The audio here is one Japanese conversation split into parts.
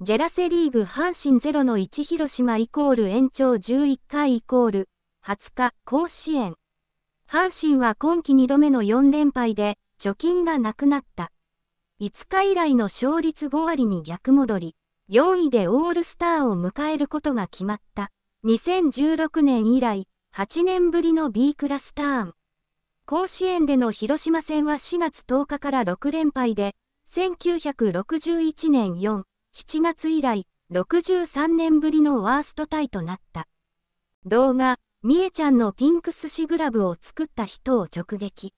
ジェラセリーグ阪神ゼロの1広島イコール延長11回イコール20日甲子園。阪神は今季2度目の4連敗で貯金がなくなった。5日以来の勝率5割に逆戻り、4位でオールスターを迎えることが決まった。2016年以来、8年ぶりの B クラスターン。甲子園での広島戦は4月10日から6連敗で、1961年4、7月以来、63年ぶりのワーストタイとなった。動画、みえちゃんのピンク寿司グラブを作った人を直撃。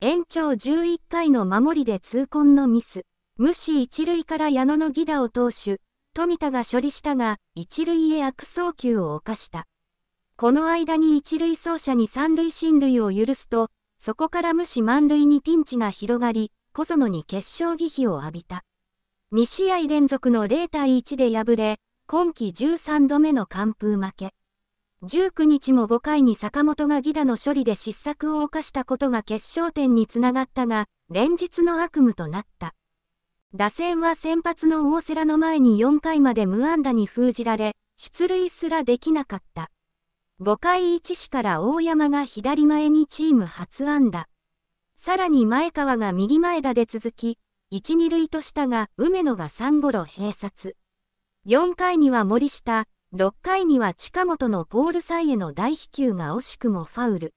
延長11回の守りで痛恨のミス。無視一塁から矢野の犠打を投手、富田が処理したが、一塁へ悪送球を犯した。この間に一塁走者に三塁進塁を許すと、そこから無視満塁にピンチが広がり、小園に決勝疑費を浴びた。2試合連続の0対1で敗れ、今季13度目の完封負け。19日も5回に坂本がギダの処理で失策を犯したことが決勝点につながったが、連日の悪夢となった。打線は先発の大瀬良の前に4回まで無安打に封じられ、出塁すらできなかった。5回1死から大山が左前にチーム初安打。さらに前川が右前田で続き、1、2塁としたが、梅野が3ゴロ併殺。4回には森下、6回には近本のポールイへの大飛球が惜しくもファウル。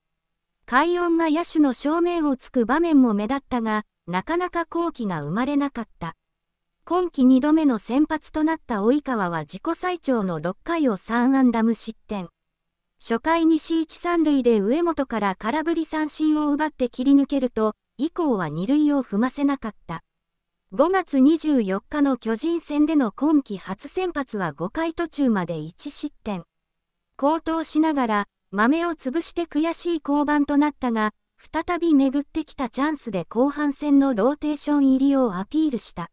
快音が野手の正面をつく場面も目立ったが、なかなか好機が生まれなかった。今季2度目の先発となった及川は自己最長の6回を3安打無失点。初回に C1 三塁で上本から空振り三振を奪って切り抜けると、以降は二塁を踏ませなかった。5月24日の巨人戦での今季初先発は5回途中まで1失点。高騰しながら、豆を潰して悔しい降板となったが、再び巡ってきたチャンスで後半戦のローテーション入りをアピールした。